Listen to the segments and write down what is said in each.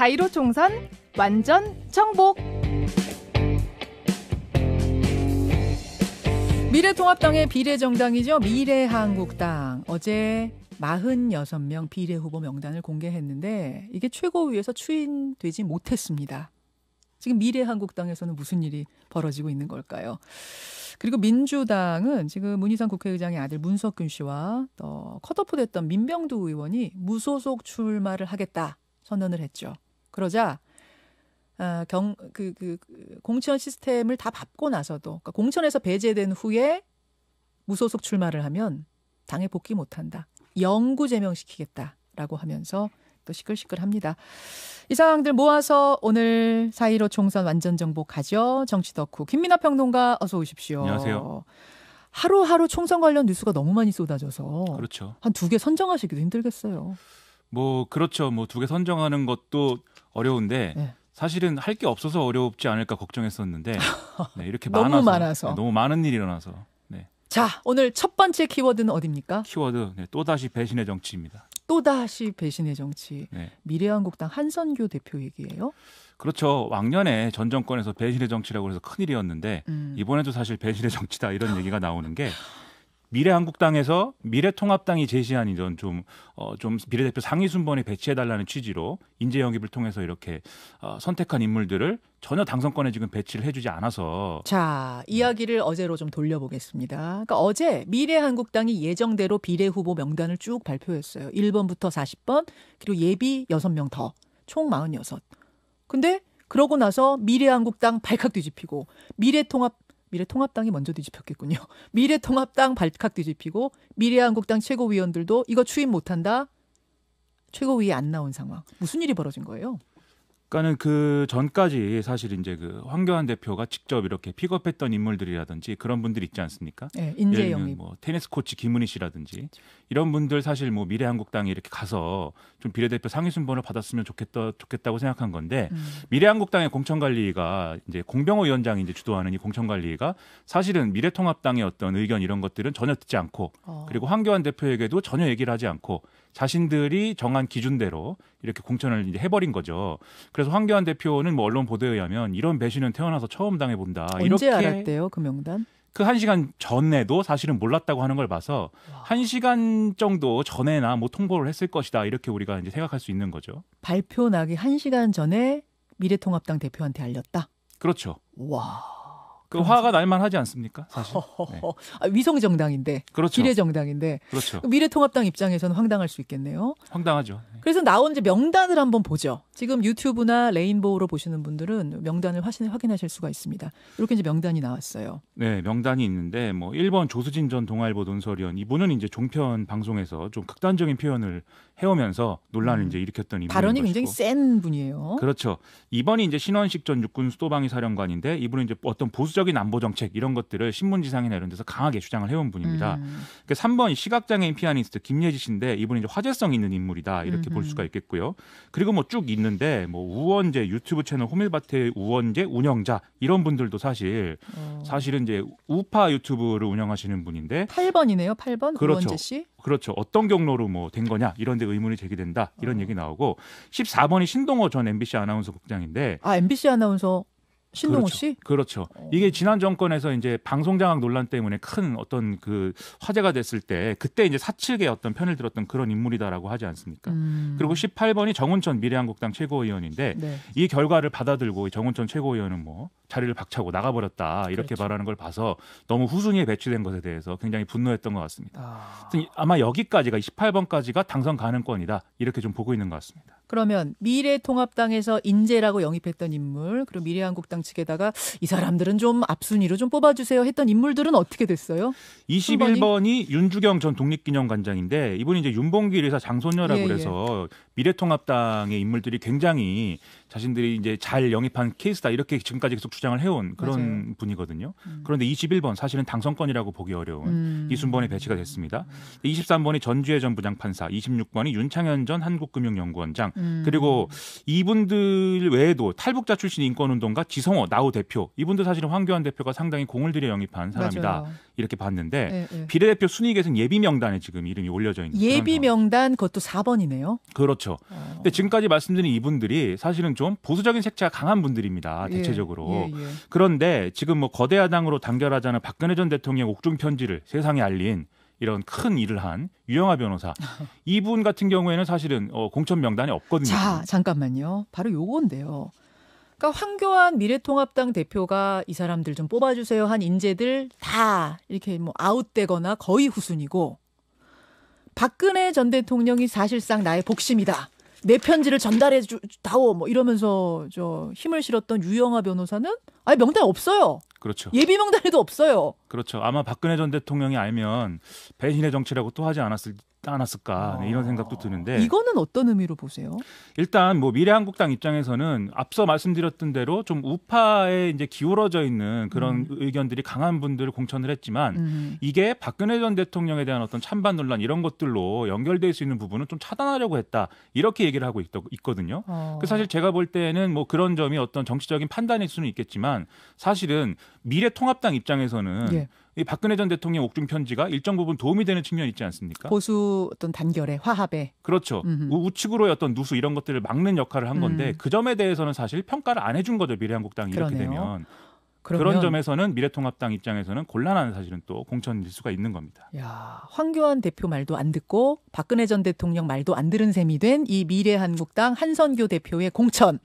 4이로 총선 완전 청복. 미래통합당의 비례정당이죠. 미래한국당. 어제 46명 비례 후보 명단을 공개했는데 이게 최고위에서 추인되지 못했습니다. 지금 미래한국당에서는 무슨 일이 벌어지고 있는 걸까요? 그리고 민주당은 지금 문희상 국회의장의 아들 문석균 씨와 또 컷오프됐던 민병두 의원이 무소속 출마를 하겠다 선언을 했죠. 그러자 어, 경, 그, 그, 공천 시스템을 다받고 나서도 그러니까 공천에서 배제된 후에 무소속 출마를 하면 당에 복귀 못한다. 영구 제명시키겠다라고 하면서 또 시끌시끌합니다. 이 상황들 모아서 오늘 사이로 총선 완전 정보 가죠. 정치 덕후 김민아 평론가 어서 오십시오. 안녕하세요. 하루하루 총선 관련 뉴스가 너무 많이 쏟아져서 그렇죠. 한두 개 선정하시기도 힘들겠어요. 뭐 그렇죠. 뭐 두 개 선정하는 것도 어려운데 네. 사실은 할 게 없어서 어렵지 않을까 걱정했었는데 네, 이렇게 너무 많아서, 많아서. 네, 너무 많은 일이 일어나서 네. 자 오늘 첫 번째 키워드는 어디입니까? 키워드 네, 또다시 배신의 정치입니다. 또다시 배신의 정치 네. 미래한국당 한선교 대표 얘기예요? 그렇죠. 왕년에 전 정권에서 배신의 정치라고 해서 큰일이었는데 음. 이번에도 사실 배신의 정치다 이런 얘기가 나오는 게 미래한국당에서 미래통합당이 제시한 이런 좀, 어, 좀 비례대표 상위 순번에 배치해달라는 취지로 인재 영입을 통해서 이렇게 어, 선택한 인물들을 전혀 당선권에 지금 배치를 해주지 않아서 자 이야기를 어제로 좀 돌려보겠습니다. 그러니까 어제 미래한국당이 예정대로 비례 후보 명단을 쭉 발표했어요. 1번부터 40번 그리고 예비 6명 더 총 46. 근데 그러고 나서 미래한국당 발칵 뒤집히고 미래통합 미래통합당이 먼저 뒤집혔겠군요. 미래통합당 발칵 뒤집히고 미래한국당 최고위원들도 이거 추임 못한다. 최고위에 안 나온 상황. 무슨 일이 벌어진 거예요? 그러니까는 그 전까지 사실 이제 그 황교안 대표가 직접 이렇게 픽업했던 인물들이라든지 그런 분들 있지 않습니까? 네, 인재 영입. 뭐 테니스 코치 김은희 씨라든지 그렇죠. 이런 분들 사실 뭐 미래한국당에 이렇게 가서 좀 비례대표 상위 순번을 받았으면 좋겠다 좋겠다고 생각한 건데 음. 미래한국당의 공천관리가 이제 공병호 위원장이 이제 주도하는 이 공천관리가 사실은 미래통합당의 어떤 의견 이런 것들은 전혀 듣지 않고 어. 그리고 황교안 대표에게도 전혀 얘기를 하지 않고 자신들이 정한 기준대로 이렇게 공천을 이제 해버린 거죠. 그래서 황교안 대표는 뭐 언론 보도에 의하면 이런 배신은 태어나서 처음 당해본다. 언제 이렇게 알았대요, 금융단? 그 그한시간 전에도 사실은 몰랐다고 하는 걸 봐서 와. 1시간 정도 전에나 뭐 통보를 했을 것이다. 이렇게 우리가 이제 생각할 수 있는 거죠. 발표 나기 한시간 전에 미래통합당 대표한테 알렸다. 그렇죠. 와. 그 화가 날만 하지 않습니까? 사실. 네. 아, 위성 정당인데. 그렇죠. 비례 정당인데. 그렇죠. 미래통합당 입장에서는 황당할 수 있겠네요. 황당하죠. 네. 그래서 나온 이제 명단을 한번 보죠. 지금 유튜브나 레인보우로 보시는 분들은 명단을 확인하실 수가 있습니다. 이렇게 이제 명단이 나왔어요. 네, 명단이 있는데 뭐 1번 조수진 전 동아일보 논설위원 이분은 이제 종편 방송에서 좀 극단적인 표현을 해오면서 논란을 음. 이제 일으켰던 이분 발언이 굉장히 센 분이에요. 그렇죠. 2번이 이제 신원식 전 육군 수도방위 사령관인데 이분은 이제 어떤 보수적인 안보 정책 이런 것들을 신문지상이나 이런 데서 강하게 주장을 해온 분입니다. 음. 그3번 그러니까 시각장애인 피아니스트 김예지 씨인데 이분은 이제 화제성 있는 인물이다 이렇게 음. 볼 수가 있겠고요. 그리고 뭐쭉 있는 있는데 뭐 우원재 유튜브 채널 호밀밭의 우원재 운영자 이런 분들도 사실 어. 사실은 이제 우파 유튜브를 운영하시는 분인데 8번이네요. 8번 그렇죠. 우원재 씨. 그렇죠. 어떤 경로로 뭐 된 거냐 이런 데 의문이 제기된다 이런 어. 얘기 나오고 14번이 신동호 전 MBC 아나운서 국장인데 아 MBC 아나운서 신동호 그렇죠. 그렇죠. 어. 이게 지난 정권에서 이제 방송장악 논란 때문에 큰 어떤 그 화제가 됐을 때 그때 이제 사측의 어떤 편을 들었던 그런 인물이다라고 하지 않습니까? 음. 그리고 18번이 정운천 미래한국당 최고위원인데 네. 이 결과를 받아들고 정운천 최고위원은 뭐 자리를 박차고 나가버렸다 이렇게 그렇죠. 말하는 걸 봐서 너무 후순위에 배치된 것에 대해서 굉장히 분노했던 것 같습니다. 아. 아마 여기까지가 18번까지가 당선 가능권이다 이렇게 좀 보고 있는 것 같습니다. 그러면 미래통합당에서 인재라고 영입했던 인물, 그리고 미래한국당 측에다가 이 사람들은 좀 앞순위로 좀 뽑아주세요 했던 인물들은 어떻게 됐어요? 21번이 윤주경 전 독립기념관장인데 이분이 이제 윤봉길 의사 장소녀라고 예, 예, 그래서 예. 미래통합당의 인물들이 굉장히 자신들이 이제 잘 영입한 케이스다 이렇게 지금까지 계속 주장을 해온 그런 맞아요. 분이거든요. 음. 그런데 21번 사실은 당선권이라고 보기 어려운 음. 이순번이 배치가 됐습니다. 23번이 전주혜 전 부장판사, 26번이 윤창현 전 한국금융연구원장, 음. 그리고 이분들 외에도 탈북자 출신 인권운동가 지성호 나우 대표 이분도 사실은 황교안 대표가 상당히 공을 들여 영입한 사람이다 맞아요. 이렇게 봤는데 네, 네. 비례대표 순위 계승 예비 명단에 지금 이름이 올려져 있는 예비 명단 그것도 4번이네요. 그렇죠. 어. 근데 지금까지 말씀드린 이분들이 사실은 좀 보수적인 색채가 강한 분들입니다 예, 대체적으로. 예, 예, 예. 그런데 지금 뭐 거대 야당으로 단결하자는 박근혜 전 대통령 의 옥중 편지를 세상에 알린 이런 큰 일을 한 유영아 변호사 이분 같은 경우에는 사실은 어, 공천 명단에 없거든요. 자 잠깐만요. 바로 요건데요. 그러니까 황교안 미래통합당 대표가 이 사람들 좀 뽑아주세요 한 인재들 다 이렇게 뭐 아웃되거나 거의 후순이고 박근혜 전 대통령이 사실상 나의 복심이다. 내 편지를 전달해 주, 다오 뭐 이러면서 저 힘을 실었던 유영아 변호사는 아 명단 없어요. 그렇죠. 예비명단에도 없어요. 그렇죠. 아마 박근혜 전 대통령이 알면 배신의 정치라고 또 하지 않았을 않았을까 네, 이런 생각도 드는데 이거는 어떤 의미로 보세요? 일단 뭐 미래한국당 입장에서는 앞서 말씀드렸던 대로 좀 우파에 이제 기울어져 있는 그런 음. 의견들이 강한 분들을 공천을 했지만 음. 이게 박근혜 전 대통령에 대한 어떤 찬반 논란 이런 것들로 연결될 수 있는 부분은 좀 차단하려고 했다 이렇게 얘기를 하고 있, 거든요 어. 그 사실 제가 볼 때는 뭐 그런 점이 어떤 정치적인 판단일 수는 있겠지만 사실은 미래통합당 입장에서는 예. 이 박근혜 전 대통령 옥중 편지가 일정 부분 도움이 되는 측면이 있지 않습니까? 보수 어떤 단결에 화합에 그렇죠. 음 우측으로의 어떤 누수 이런 것들을 막는 역할을 한 건데 음. 그 점에 대해서는 사실 평가를 안 해준 거죠 미래한국당이 그러네요. 이렇게 되면. 그러면... 그런 점에서는 미래통합당 입장에서는 곤란한 사실은 또 공천일 수가 있는 겁니다. 야, 황교안 대표 말도 안 듣고 박근혜 전 대통령 말도 안 들은 셈이 된 이 미래한국당 한선교 대표의 공천.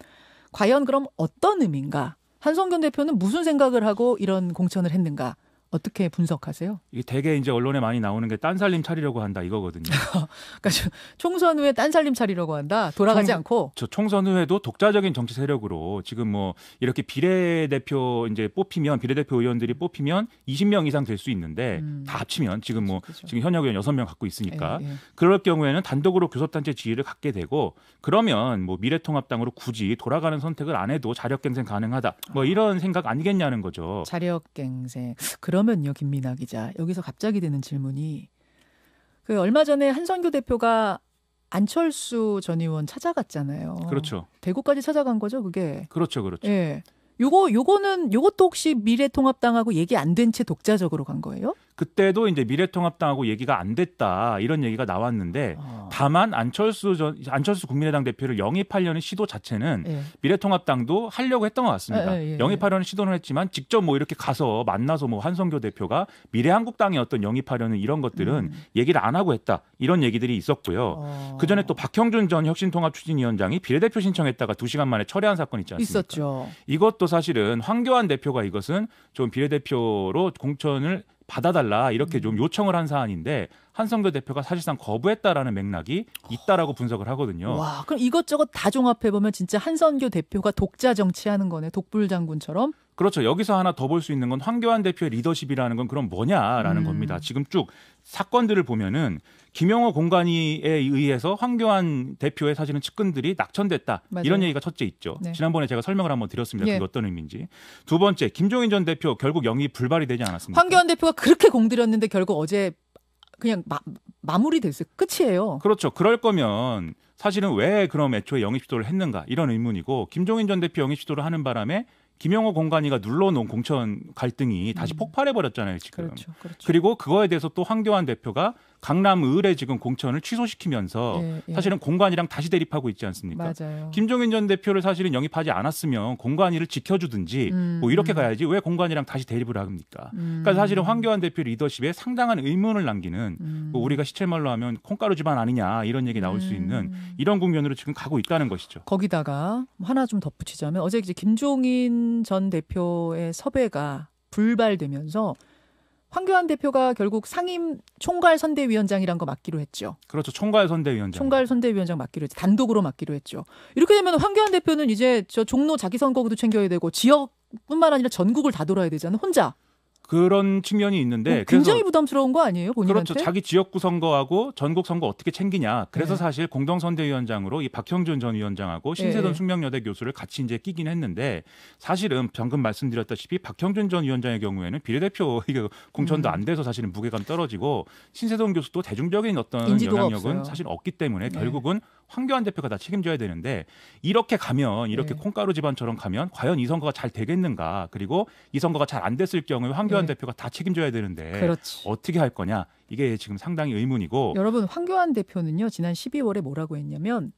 과연 그럼 어떤 의미인가? 한성균 대표는 무슨 생각을 하고 이런 공천을 했는가? 어떻게 분석하세요? 이게 대개 이제 언론에 많이 나오는 게 딴살림 차리려고 한다 이거거든요. 그러니까 총선 후에 딴살림 차리려고 한다. 돌아가지 총, 않고. 저 총선 후에도 독자적인 정치 세력으로 지금 뭐 이렇게 비례대표 이제 뽑히면 비례대표 의원들이 뽑히면 20명 이상 될 수 있는데 음. 다 합치면 지금 뭐 그렇죠. 그렇죠. 지금 현역 의원 6명 갖고 있으니까 예, 예. 그럴 경우에는 단독으로 교섭단체 지위를 갖게 되고 그러면 뭐 미래통합당으로 굳이 돌아가는 선택을 안 해도 자력갱생 가능하다. 뭐 아. 이런 생각 아니겠냐는 거죠. 자력갱생. 그럼 그러면요, 김민아 기자. 여기서 갑자기 되는 질문이 그 얼마 전에 한선교 대표가 안철수 전 의원 찾아갔잖아요. 그렇죠. 대구까지 찾아간 거죠, 그게. 그렇죠, 그렇죠. 예. 요거 요거는 요것도 혹시 미래통합당하고 얘기 안 된 채 독자적으로 간 거예요? 그때도 이제 미래통합당하고 얘기가 안 됐다 이런 얘기가 나왔는데 아. 다만 안철수 전 안철수 국민의당 대표를 영입하려는 시도 자체는 예. 미래통합당도 하려고 했던 것 같습니다. 예 예, 예, 예, 영입하려는 시도는 했지만 직접 뭐 이렇게 가서 만나서 뭐 한성교 대표가 미래한국당의 어떤 영입하려는 이런 것들은 음. 얘기를 안 하고 했다 이런 얘기들이 있었고요. 어. 그 전에 또 박형준 전 혁신통합 추진위원장이 비례대표 신청했다가 두 시간 만에 철회한 사건 있지 않습니까? 있었죠. 이것도 사실은 황교안 대표가 이것은 좀 비례대표로 공천을 받아달라 이렇게 좀 음. 요청을 한 사안인데 한성교 대표가 사실상 거부했다라는 맥락이 있다라고 분석을 하거든요. 와, 그럼 이것저것 다 종합해 보면 진짜 한성교 대표가 독자 정치하는 거네. 독불 장군처럼. 그렇죠. 여기서 하나 더 볼 수 있는 건 황교안 대표의 리더십이라는 건 그럼 뭐냐라는 음. 겁니다. 지금 쭉 사건들을 보면은 김영호 공관위에 의해서 황교안 대표의 사실은 측근들이 낙천됐다. 맞아요. 이런 얘기가 첫째 있죠. 네. 지난번에 제가 설명을 한번 드렸습니다. 예. 그게 어떤 의미인지. 두 번째, 김종인 전 대표 결국 영입 불발이 되지 않았습니까? 황교안 대표가 그렇게 공들였는데 결국 어제 그냥 마, 마무리됐어요. 끝이에요. 그렇죠. 그럴 거면 사실은 왜 그럼 애초에 영입 시도를 했는가 이런 의문이고 김종인 전 대표 영입 시도를 하는 바람에 김영호 공관위가 눌러놓은 공천 갈등이 다시 음. 폭발해 버렸잖아요 지금. 그렇죠, 그렇죠. 그리고 그거에 대해서 또 황교안 대표가 강남 을에 지금 공천을 취소시키면서 예, 예. 사실은 공관이랑 다시 대립하고 있지 않습니까? 맞아요. 김종인 전 대표를 사실은 영입하지 않았으면 공관이를 지켜주든지 음, 뭐 이렇게 음. 가야지 왜 공관이랑 다시 대립을 합니까? 그러니까 음. 그러니까 사실은 황교안 대표 리더십에 상당한 의문을 남기는 음. 뭐 우리가 시체말로 하면 콩가루 집안 아니냐 이런 얘기 나올 수 음. 있는 이런 국면으로 지금 가고 있다는 것이죠. 거기다가 하나 좀 덧붙이자면 어제 이제 김종인 전 대표의 섭외가 불발되면서 황교안 대표가 결국 상임 총괄 선대위원장이란 거 맡기로 했죠. 그렇죠. 총괄 선대위원장. 총괄 선대위원장 맡기로 했죠. 단독으로 맡기로 했죠. 이렇게 되면 황교안 대표는 이제 저 종로 자기 선거구도 챙겨야 되고 지역뿐만 아니라 전국을 다 돌아야 되잖아요. 혼자. 그런 측면이 있는데 음, 굉장히 부담스러운 거 아니에요 본인한테? 그렇죠. 자기 지역구 선거하고 전국 선거 어떻게 챙기냐. 그래서 네. 사실 공동선대위원장으로 이 박형준 전 위원장하고 네. 신세돈 네. 숙명여대 교수를 같이 이제 끼긴 했는데 사실은 방금 말씀드렸다시피 박형준 전 위원장의 경우에는 비례대표 이거 공천도 음. 안 돼서 사실은 무게감 떨어지고 신세돈 교수도 대중적인 어떤 영향력은 없어요. 사실 없기 때문에 네. 결국은 황교안 대표가 다 책임져야 되는데 이렇게 가면 이렇게 네. 콩가루 집안처럼 가면 과연 이 선거가 잘 되겠는가? 그리고 이 선거가 잘 안 됐을 경우에 황교 황교안 네. 대표가 다 책임져야 되는데 그렇지. 어떻게 할 거냐 이게 지금 상당히 의문이고 여러분 황교안 대표는요 지난 12월에 뭐라고 했냐면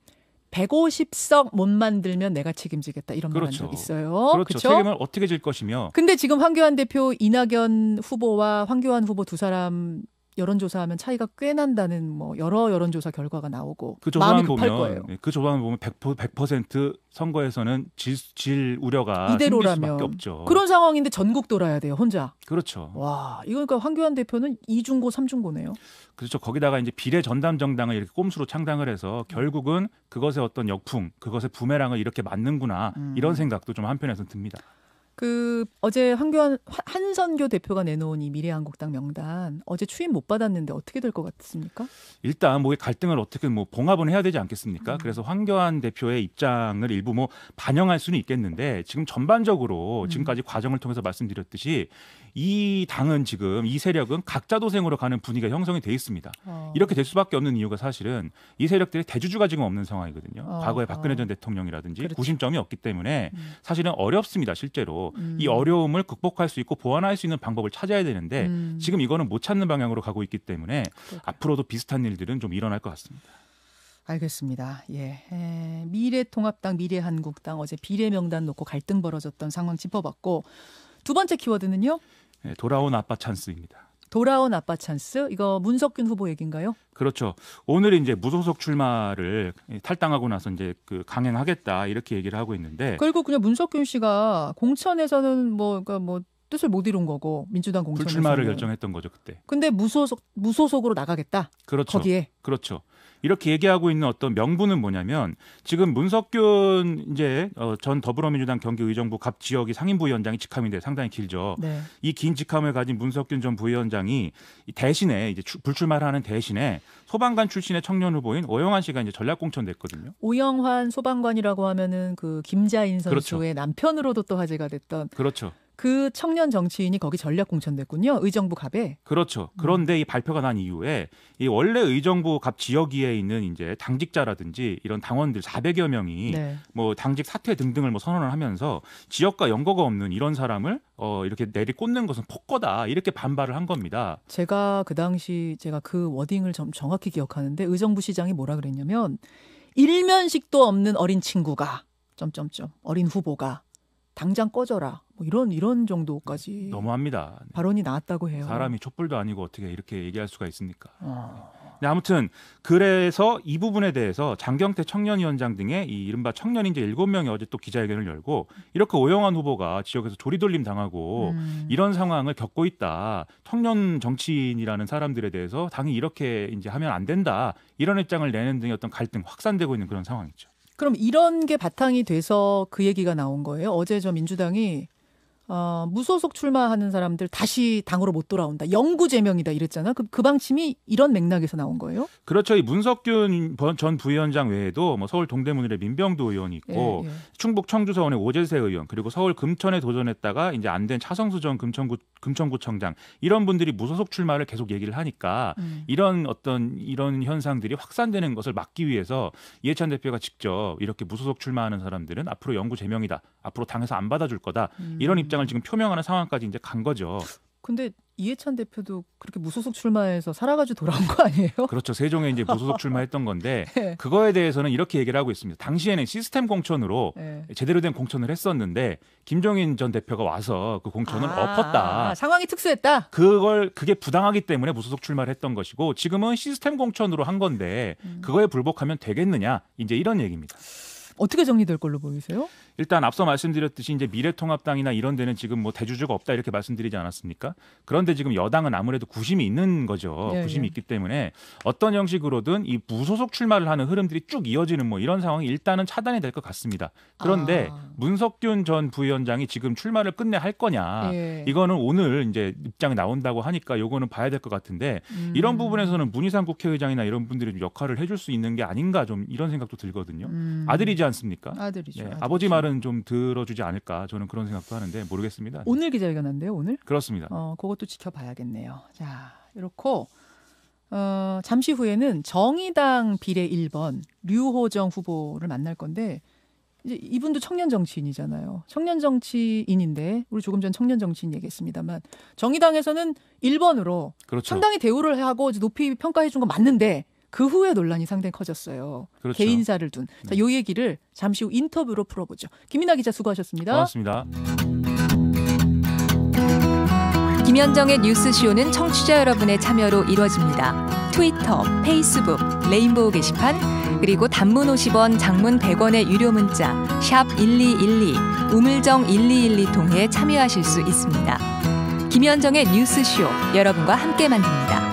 150석 못 만들면 내가 책임지겠다 이런 그렇죠. 말한 적 있어요. 그렇죠. 그렇죠. 책임을 어떻게 질 것이며. 근데 지금 황교안 대표 이낙연 후보와 황교안 후보 두 사람 여론조사하면 차이가 꽤 난다는 뭐 여러 여론조사 결과가 나오고 그 조사만 보면 예, 그 조사만 보면 100%, 100% 선거에서는 질, 질 우려가 이대로라면 없죠. 그런 상황인데 전국 돌아야 돼요 혼자. 그렇죠. 와 이거니까 그러니까 황교안 대표는 이중고 삼중고네요. 그렇죠. 거기다가 이제 비례 전담 정당을 이렇게 꼼수로 창당을 해서 음. 결국은 그것의 어떤 역풍, 그것의 부메랑을 이렇게 맞는구나 음. 이런 생각도 좀 한편에서 듭니다. 그 어제 황교안 한선교 대표가 내놓은 이 미래한국당 명단 어제 추임 못 받았는데 어떻게 될 것 같습니까? 일단 뭐 갈등을 어떻게 뭐 봉합은 해야 되지 않겠습니까? 음. 그래서 황교안 대표의 입장을 일부 뭐 반영할 수는 있겠는데 지금 전반적으로 음. 지금까지 과정을 통해서 말씀드렸듯이 이 당은 지금 이 세력은 각자 도생으로 가는 분위기가 형성이 돼 있습니다. 어. 이렇게 될 수밖에 없는 이유가 사실은 이 세력들의 대주주가 지금 없는 상황이거든요. 어. 과거에 박근혜 전 대통령이라든지 그렇죠. 구심점이 없기 때문에 음. 사실은 어렵습니다 실제로. 음. 이 어려움을 극복할 수 있고 보완할 수 있는 방법을 찾아야 되는데 음. 지금 이거는 못 찾는 방향으로 가고 있기 때문에 그렇군요. 앞으로도 비슷한 일들은 좀 일어날 것 같습니다. 알겠습니다. 예. 에, 미래통합당, 미래한국당 어제 비례 명단 놓고 갈등 벌어졌던 상황 짚어봤고 두 번째 키워드는요? 예, 돌아온 아빠 찬스입니다. 돌아온 아빠 찬스 이거 문석균 후보 얘기인가요? 그렇죠. 오늘 이제 무소속 출마를 탈당하고 나서 이제 그 강행하겠다 이렇게 얘기를 하고 있는데 결국 그냥 문석균 씨가 공천에서는 뭐 그러니까 뭐 뜻을 못 이룬 거고 민주당 공천 불출마를 결정했던 거죠 그때. 근데 무소속 무소속으로 나가겠다. 그렇죠. 거기에 그렇죠. 이렇게 얘기하고 있는 어떤 명분은 뭐냐면 지금 문석균 이제 어, 전 더불어민주당 경기의정부 갑 지역이 상임부위원장이 직함인데 상당히 길죠. 네. 이긴 직함을 가진 문석균 전 부위원장이 대신에 이제 불출마를 하는 대신에 소방관 출신의 청년 후보인 오영환 씨가 이제 전략공천됐거든요. 오영환 소방관이라고 하면은 그 김자인 그렇죠. 선수의 그렇죠. 남편으로도 또 화제가 됐던 그렇죠. 그 청년 정치인이 거기 전략 공천됐군요. 의정부 갑에. 그렇죠. 음. 그런데 음. 이 발표가 난 이후에 이 원래 의정부 갑지역에 있는 이제 당직자라든지 이런 당원들 400여 명이 네. 뭐 당직 사퇴 등등을 뭐 선언을 하면서 지역과 연고가 없는 이런 사람을 어 이렇게 내리 꽂는 것은 폭거다. 이렇게 반발을 한 겁니다. 제가 그 당시 제가 그 워딩을 좀 정확히 기억하는데 의정부 시장이 뭐라 그랬냐면 일면식도 없는 어린 친구가 점점점 어린 후보가 당장 꺼져라. 뭐 이런 이런 정도까지 네, 너무합니다. 네. 발언이 나왔다고 해요. 사람이 촛불도 아니고 어떻게 이렇게 얘기할 수가 있습니까? 아... 아무튼 그래서 이 부분에 대해서 장경태 청년위원장 등의 이 이른바 청년인재 일곱 명이 어제 또 기자회견을 열고 이렇게 오영환 후보가 지역에서 조리돌림 당하고 음. 이런 상황을 겪고 있다. 청년 정치인이라는 사람들에 대해서 당이 이렇게 이제 하면 안 된다. 이런 입장을 내는 등의 어떤 갈등 확산되고 있는 그런 상황이죠. 그럼 이런 게 바탕이 돼서 그 얘기가 나온 거예요. 어제 저 민주당이 어, 무소속 출마하는 사람들 다시 당으로 못 돌아온다. 영구 제명이다 이랬잖아. 그, 그 방침이 이런 맥락에서 나온 거예요? 그렇죠. 이 문석균 전 부위원장 외에도 뭐 서울 동대문의 민병도 의원이 있고 예, 예. 충북 청주서원의 오재세 의원 그리고 서울 금천에 도전했다가 이제 안 된 차성수 전 금천구 금천구청장 이런 분들이 무소속 출마를 계속 얘기를 하니까 음. 이런 어떤 이런 현상들이 확산되는 것을 막기 위해서 이해찬 대표가 직접 이렇게 무소속 출마하는 사람들은 앞으로 영구 제명이다. 앞으로 당에서 안 받아줄 거다. 음. 이런 입장 입장을 지금 표명하는 상황까지 이제 간 거죠. 근데 이해찬 대표도 그렇게 무소속 출마해서 살아가지고 돌아온 거 아니에요? 그렇죠. 세종에 이제 무소속 출마했던 건데 네. 그거에 대해서는 이렇게 얘기를 하고 있습니다. 당시에는 시스템 공천으로 네. 제대로 된 공천을 했었는데 김종인 전 대표가 와서 그 공천을 아, 엎었다. 상황이 특수했다. 그걸 그게 부당하기 때문에 무소속 출마를 했던 것이고 지금은 시스템 공천으로 한 건데 음. 그거에 불복하면 되겠느냐 이제 이런 얘기입니다. 어떻게 정리될 걸로 보이세요? 일단 앞서 말씀드렸듯이 이제 미래통합당이나 이런 데는 지금 뭐 대주주가 없다 이렇게 말씀드리지 않았습니까? 그런데 지금 여당은 아무래도 구심이 있는 거죠. 예, 구심이 예. 있기 때문에 어떤 형식으로든 이 무소속 출마를 하는 흐름들이 쭉 이어지는 뭐 이런 상황이 일단은 차단이 될 것 같습니다. 그런데 아. 문석균 전 부위원장이 지금 출마를 끝내 할 거냐 예. 이거는 오늘 이제 입장이 나온다고 하니까 요거는 봐야 될 것 같은데 음. 이런 부분에서는 문희상 국회의장이나 이런 분들이 좀 역할을 해줄 수 있는 게 아닌가 좀 이런 생각도 들거든요. 음. 아들이자 않습니까? 아들이죠. 네, 아들이죠. 아버지 말은 좀 들어주지 않을까 저는 그런 생각도 하는데 모르겠습니다. 오늘 기자회견한데요, 오늘? 그렇습니다. 어, 그것도 지켜봐야겠네요. 자, 이렇고 어, 잠시 후에는 정의당 비례 1번 류호정 후보를 만날 건데 이제 이분도 청년 정치인이잖아요. 청년 정치인인데 우리 조금 전 청년 정치인 얘기했습니다만 정의당에서는 1번으로 그렇죠. 상당히 대우를 하고 높이 평가해 준 건 맞는데 그 후에 논란이 상당히 커졌어요. 그렇죠. 개인사를 둔. 자, 네. 요 얘기를 잠시 후 인터뷰로 풀어보죠. 김이나 기자 수고하셨습니다. 고맙습니다. 김현정의 뉴스쇼는 청취자 여러분의 참여로 이루어집니다. 트위터, 페이스북, 레인보우 게시판, 그리고 단문 50원, 장문 100원의 유료 문자 샵 1212, 우물정 1212 통해 참여하실 수 있습니다. 김현정의 뉴스쇼 여러분과 함께 만듭니다.